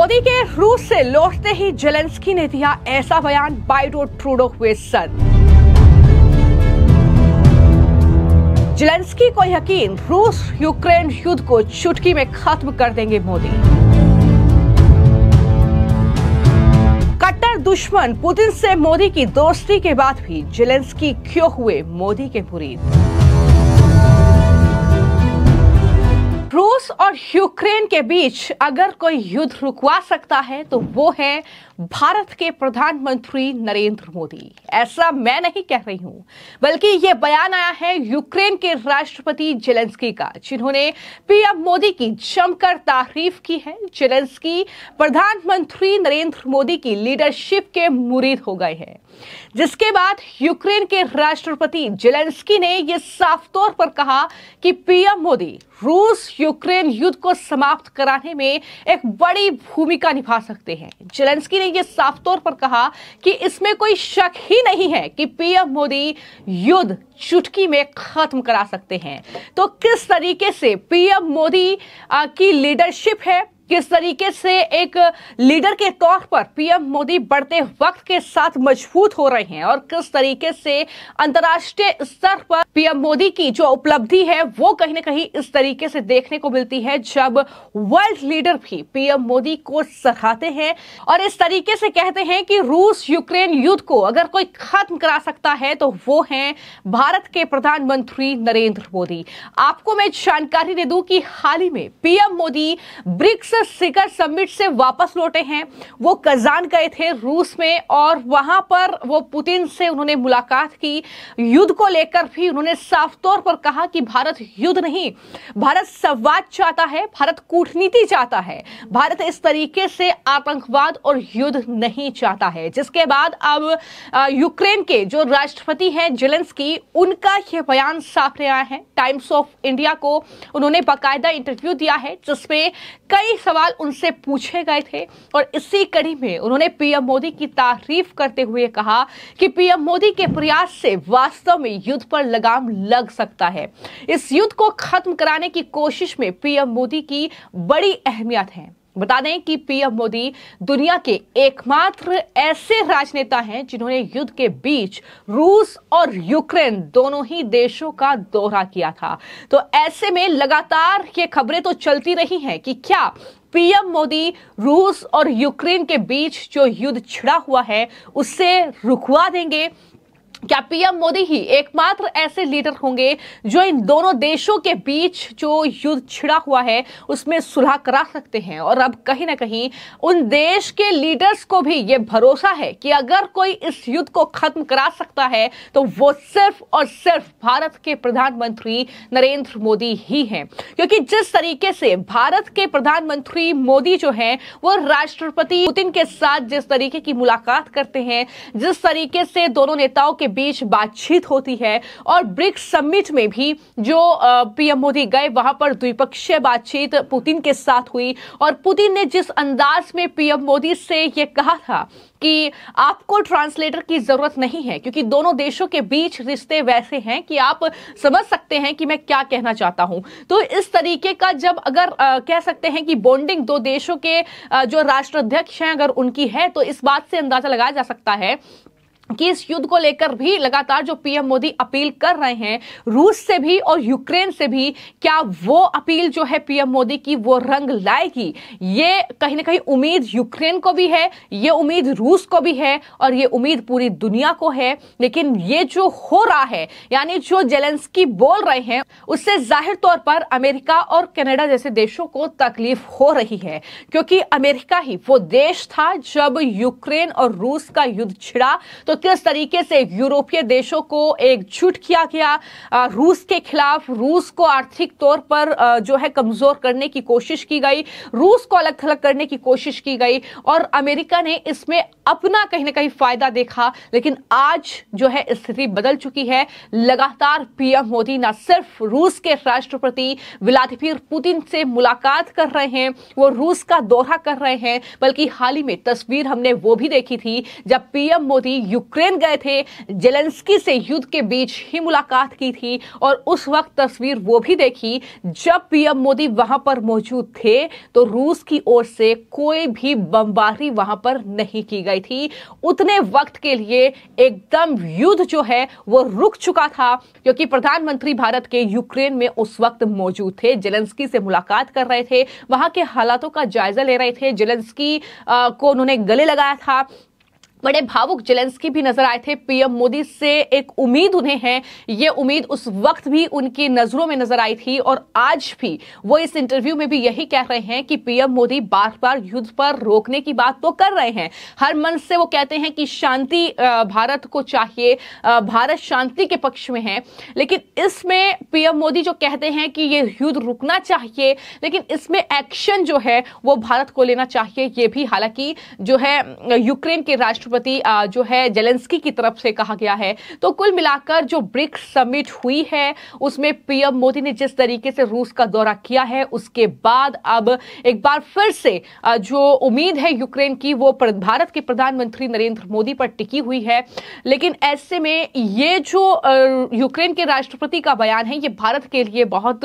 मोदी के रूस से लौटते ही जेलेंस्की ने दिया ऐसा बयान बाइडो ट्रूडो हुए सर जेलेंस्की को यकीन रूस यूक्रेन युद्ध को चुटकी में खत्म कर देंगे मोदी कट्टर दुश्मन पुतिन से मोदी की दोस्ती के बाद भी जेलेंस्की क्यों हुए मोदी के मुरीद और यूक्रेन के बीच अगर कोई युद्ध रुकवा सकता है तो वो है भारत के प्रधानमंत्री नरेंद्र मोदी ऐसा मैं नहीं कह रही हूं बल्कि यह बयान आया है यूक्रेन के राष्ट्रपति जेलेंस्की का जिन्होंने पीएम मोदी की जमकर तारीफ की है जेलेंस्की प्रधानमंत्री नरेंद्र मोदी की लीडरशिप के मुरीद हो गए हैं जिसके बाद यूक्रेन के राष्ट्रपति जेलेंस्की ने यह साफ तौर पर कहा कि पीएम मोदी रूस यूक्रेन युद्ध को समाप्त कराने में एक बड़ी भूमिका निभा सकते हैं जेलेंस्की ने यह साफ तौर पर कहा कि इसमें कोई शक ही नहीं है कि पीएम मोदी युद्ध चुटकी में खत्म करा सकते हैं तो किस तरीके से पीएम मोदी की लीडरशिप है किस तरीके से एक लीडर के तौर पर पीएम मोदी बढ़ते वक्त के साथ मजबूत हो रहे हैं और किस तरीके से अंतर्राष्ट्रीय स्तर पर पीएम मोदी की जो उपलब्धि है वो कहीं ना कहीं इस तरीके से देखने को मिलती है जब वर्ल्ड लीडर भी पीएम मोदी को सराहते हैं और इस तरीके से कहते हैं कि रूस यूक्रेन युद्ध को अगर कोई खत्म करा सकता है तो वो है भारत के प्रधानमंत्री नरेंद्र मोदी आपको मैं जानकारी दे दूं कि हाल ही में पीएम मोदी ब्रिक्स सिकर समिट से वापस लौटे हैं वो कजान गए थे रूस में और वहां पर वो पुतिन से उन्होंने मुलाकात की युद्ध को लेकर भी उन्होंने साफ तौर पर कहा कि भारत युद्ध नहीं भारत संवाद चाहता है भारत कूटनीति चाहता है भारत इस तरीके से आतंकवाद और युद्ध नहीं चाहता है जिसके बाद अब यूक्रेन के जो राष्ट्रपति हैं जेलेंस उनका यह बयान साफ रहा है टाइम्स ऑफ इंडिया को उन्होंने बाकायदा इंटरव्यू दिया है जिसमें कई सवाल उनसे पूछे गए थे और इसी कड़ी में उन्होंने पीएम मोदी की तारीफ करते हुए कहा कि पीएम मोदी के प्रयास से वास्तव में युद्ध पर लगाम लग सकता है इस युद्ध को खत्म कराने की कोशिश में पीएम मोदी की बड़ी अहमियत है बता दें कि पीएम मोदी दुनिया के एकमात्र ऐसे राजनेता हैं जिन्होंने युद्ध के बीच रूस और यूक्रेन दोनों ही देशों का दौरा किया था तो ऐसे में लगातार ये खबरें तो चलती रही हैं कि क्या पीएम मोदी रूस और यूक्रेन के बीच जो युद्ध छिड़ा हुआ है उससे रुकवा देंगे क्या पीएम मोदी ही एकमात्र ऐसे लीडर होंगे जो इन दोनों देशों के बीच जो युद्ध छिड़ा हुआ है उसमें सुलह करा सकते हैं और अब कहीं ना कहीं उन देश के लीडर्स को भी ये भरोसा है कि अगर कोई इस युद्ध को खत्म करा सकता है तो वो सिर्फ और सिर्फ भारत के प्रधानमंत्री नरेंद्र मोदी ही हैं क्योंकि जिस तरीके से भारत के प्रधानमंत्री मोदी जो है वो राष्ट्रपति पुतिन के साथ जिस तरीके की मुलाकात करते हैं जिस तरीके से दोनों नेताओं के बीच बातचीत होती है और ब्रिक्स समिट में भी जो पीएम मोदी गए वहां पर द्विपक्षीय बातचीत पुतिन के साथ हुई और पुतिन ने जिस अंदाज में पीएम मोदी से यह कहा था कि आपको ट्रांसलेटर की जरूरत नहीं है क्योंकि दोनों देशों के बीच रिश्ते वैसे हैं कि आप समझ सकते हैं कि मैं क्या कहना चाहता हूं तो इस तरीके का जब अगर आ, कह सकते हैं कि बॉन्डिंग दो देशों के आ, जो राष्ट्राध्यक्ष हैं अगर उनकी है तो इस बात से अंदाजा लगाया जा सकता है कि इस युद्ध को लेकर भी लगातार जो पीएम मोदी अपील कर रहे हैं रूस से भी और यूक्रेन से भी क्या वो अपील जो है पीएम मोदी की वो रंग लाएगी ये कहीं ना कहीं उम्मीद यूक्रेन को भी है ये उम्मीद रूस को भी है और ये उम्मीद पूरी दुनिया को है लेकिन ये जो हो रहा है यानी जो जेलेंस्की बोल रहे हैं उससे जाहिर तौर पर अमेरिका और कैनेडा जैसे देशों को तकलीफ हो रही है क्योंकि अमेरिका ही वो देश था जब यूक्रेन और रूस का युद्ध छिड़ा तो किस तरीके से यूरोपीय देशों को एकजुट किया गया रूस के खिलाफ रूस को आर्थिक तौर पर जो है कमजोर करने की कोशिश की गई रूस को अलग थलग करने की कोशिश की गई और अमेरिका ने इसमें अपना कहीं ना कहीं फायदा देखा लेकिन आज जो है स्थिति बदल चुकी है लगातार पीएम मोदी न सिर्फ रूस के राष्ट्रपति व्लादिमिर पुतिन से मुलाकात कर रहे हैं वो रूस का दौरा कर रहे हैं बल्कि हाल ही में तस्वीर हमने वो भी देखी थी जब पीएम मोदी यूक्रेन यूक्रेन गए थे जेलेंस्की से युद्ध के बीच ही मुलाकात की थी और उस वक्त तस्वीर वो भी देखी जब पीएम मोदी वहां पर मौजूद थे तो रूस की ओर से कोई भी बमबारी वहां पर नहीं की गई थी उतने वक्त के लिए एकदम युद्ध जो है वो रुक चुका था क्योंकि प्रधानमंत्री भारत के यूक्रेन में उस वक्त मौजूद थे जेलेंस्की से मुलाकात कर रहे थे वहां के हालातों का जायजा ले रहे थे जेलेंस्की को उन्होंने गले लगाया था बड़े भावुक जेलेंस्की भी नजर आए थे पीएम मोदी से एक उम्मीद उन्हें है ये उम्मीद उस वक्त भी उनकी नजरों में नजर आई थी और आज भी वो इस इंटरव्यू में भी यही कह रहे हैं कि पीएम मोदी बार बार युद्ध पर रोकने की बात तो कर रहे हैं हर मन से वो कहते हैं कि शांति भारत को चाहिए भारत शांति के पक्ष में है लेकिन इसमें पीएम मोदी जो कहते हैं कि ये युद्ध रुकना चाहिए लेकिन इसमें एक्शन जो है वो भारत को लेना चाहिए ये भी हालांकि जो है यूक्रेन के राष्ट्र राष्ट्रपति जो है जेलेंस्की की तरफ से कहा गया है तो कुल मिलाकर जो ब्रिक्स समिट हुई है उसमें पीएम मोदी ने जिस तरीके से रूस का दौरा किया है उसके बाद अब एक बार फिर से जो उम्मीद है यूक्रेन की वो भारत के प्रधानमंत्री नरेंद्र मोदी पर टिकी हुई है लेकिन ऐसे में ये जो यूक्रेन के राष्ट्रपति का बयान है ये भारत के लिए बहुत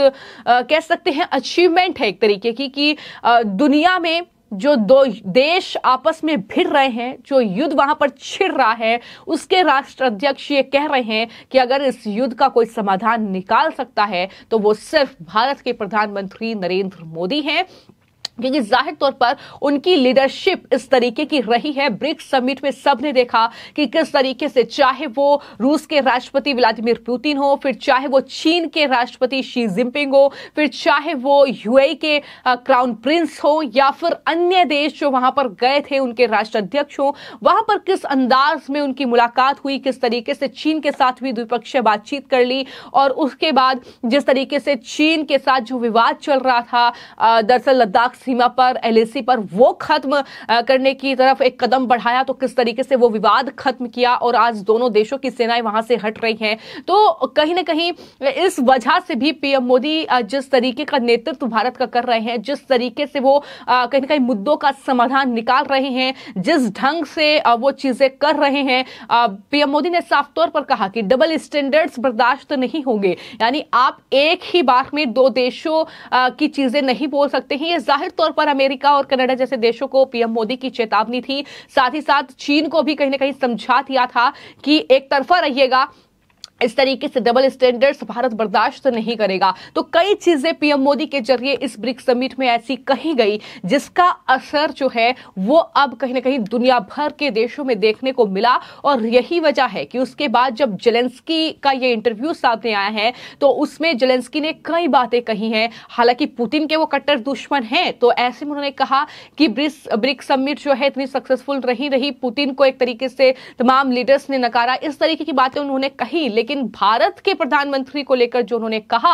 कह सकते हैं अचीवमेंट है एक तरीके की कि दुनिया में जो दो देश आपस में भिड़ रहे हैं जो युद्ध वहां पर छिड़ रहा है उसके राष्ट्र अध्यक्ष ये कह रहे हैं कि अगर इस युद्ध का कोई समाधान निकाल सकता है तो वो सिर्फ भारत के प्रधानमंत्री नरेंद्र मोदी हैं क्योंकि जाहिर तौर पर उनकी लीडरशिप इस तरीके की रही है ब्रिक्स समिट में सबने देखा कि किस तरीके से चाहे वो रूस के राष्ट्रपति व्लादिमीर पुतिन हो फिर चाहे वो चीन के राष्ट्रपति शी जिनपिंग हो फिर चाहे वो यूएई के क्राउन प्रिंस हो या फिर अन्य देश जो वहां पर गए थे उनके राष्ट्राध्यक्ष हो वहां पर किस अंदाज में उनकी मुलाकात हुई किस तरीके से चीन के साथ भी द्विपक्षीय बातचीत कर ली और उसके बाद जिस तरीके से चीन के साथ जो विवाद चल रहा था दरअसल लद्दाख सीमा पर एलएसी पर वो खत्म करने की तरफ एक कदम बढ़ाया तो किस तरीके से वो विवाद खत्म किया और आज दोनों देशों की सेनाएं वहां से हट रही हैं तो कहीं ना कहीं इस वजह से भी पीएम मोदी जिस तरीके का नेतृत्व भारत का कर रहे हैं जिस तरीके से वो कहीं ना कहीं मुद्दों का समाधान निकाल रहे हैं जिस ढंग से वो चीजें कर रहे हैं पीएम मोदी ने साफ तौर पर कहा कि डबल स्टैंडर्ड्स बर्दाश्त नहीं होंगे यानी आप एक ही बार में दो देशों की चीजें नहीं बोल सकते हैं ये जाहिर तौर पर अमेरिका और कनाडा जैसे देशों को पीएम मोदी की चेतावनी थी साथ ही साथ चीन को भी कहीं ना कहीं समझा दिया था कि एक तरफा रहिएगा इस तरीके से डबल स्टैंडर्ड्स भारत बर्दाश्त तो नहीं करेगा तो कई चीज़ें पीएम मोदी के जरिए इस ब्रिक्स समिट में ऐसी कही गई जिसका असर जो है वो अब कहीं ना कहीं दुनिया भर के देशों में देखने को मिला और यही वजह है कि उसके बाद जब जेलेंस्की का ये इंटरव्यू सामने आया है तो उसमें जेलेंस्की ने कई बातें कही हैं हालांकि पुतिन के वो कट्टर दुश्मन हैं तो ऐसे में उन्होंने कहा कि ब्रिक्स ब्रिक्स समिट जो है इतनी सक्सेसफुल रही रही पुतिन को एक तरीके से तमाम लीडर्स ने नकारा इस तरीके की बातें उन्होंने कही लेकिन भारत के प्रधानमंत्री को लेकर जो उन्होंने कहा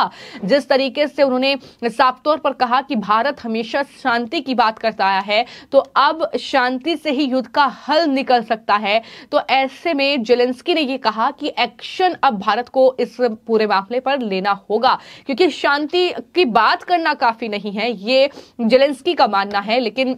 जिस तरीके से उन्होंने साफ तौर पर कहा कि भारत हमेशा शांति की बात करता आया है तो अब शांति से ही युद्ध का हल निकल सकता है तो ऐसे में जेलेंस्की ने यह कहा कि एक्शन अब भारत को इस पूरे मामले पर लेना होगा क्योंकि शांति की बात करना काफी नहीं है ये जेलेंस्की का मानना है लेकिन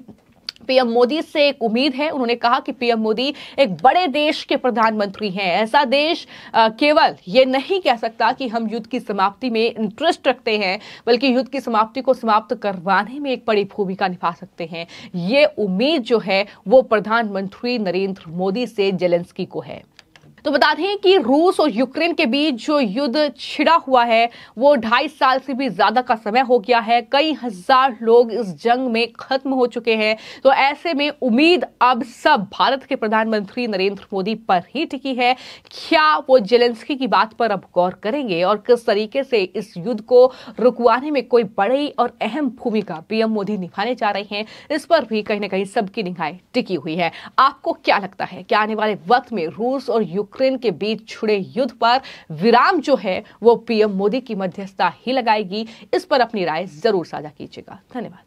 पीएम मोदी से एक उम्मीद है उन्होंने कहा कि पीएम मोदी एक बड़े देश के प्रधानमंत्री हैं ऐसा देश आ, केवल ये नहीं कह सकता कि हम युद्ध की समाप्ति में इंटरेस्ट रखते हैं बल्कि युद्ध की समाप्ति को समाप्त करवाने में एक बड़ी भूमिका निभा सकते हैं ये उम्मीद जो है वो प्रधानमंत्री नरेंद्र मोदी से जेलेंस्की को है तो बता दें कि रूस और यूक्रेन के बीच जो युद्ध छिड़ा हुआ है वो ढाई साल से भी ज्यादा का समय हो गया है कई हजार लोग इस जंग में खत्म हो चुके हैं तो ऐसे में उम्मीद अब सब भारत के प्रधानमंत्री नरेंद्र मोदी पर ही टिकी है क्या वो जेलेंस्की की बात पर अब गौर करेंगे और किस तरीके से इस युद्ध को रुकवाने में कोई बड़ी और अहम भूमिका पीएम मोदी निभाने जा रहे हैं इस पर भी कहीं ना कहीं सबकी निगाहें टिकी हुई है आपको क्या लगता है कि आने वाले वक्त में रूस और यूक्रेन यूक्रेन के बीच छुड़े युद्ध पर विराम जो है वो पीएम मोदी की मध्यस्थता ही लगाएगी इस पर अपनी राय जरूर साझा कीजिएगा धन्यवाद